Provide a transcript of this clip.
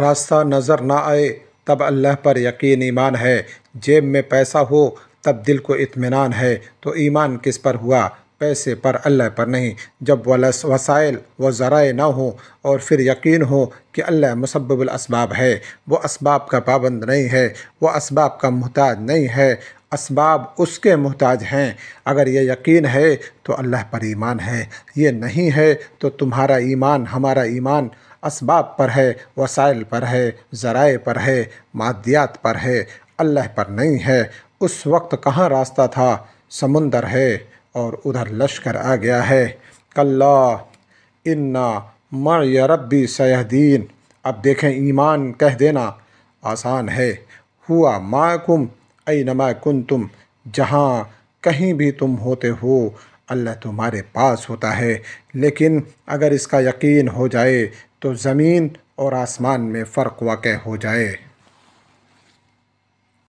रास्ता नज़र ना आए तब अल्लाह पर यकीन ईमान है जेब में पैसा हो तब दिल को इत्मीनान है तो ईमान किस पर हुआ पैसे पर अल्लाह पर नहीं जब वलस वसाइल व ज़राए ना हो और फिर यकीन हो कि अल्लाह असबाब है वो असबाब का पाबंद नहीं है वो असबाब का मोहताज नहीं है इसबाब उसके मोहताज हैं अगर ये यकीन है तो अल्लाह पर ईमान है ये नहीं है तो तुम्हारा ईमान हमारा ईमान इसबाब पर है वसाइल पर है ज़राए पर है मादियात पर है अल्लाह पर नहीं है उस वक्त कहाँ रास्ता था समुंदर है और उधर लश्कर आ गया है कल्ला इन्ना मर रबी सयाहदीन अब देखें ईमान कह देना आसान है हुआ माकुम ऐ नमा कुन तुम जहाँ कहीं भी तुम होते हो अल्लाह तुम्हारे पास होता है लेकिन अगर इसका यकीन हो जाए तो ज़मीन और आसमान में फ़र्क वाक़ हो जाए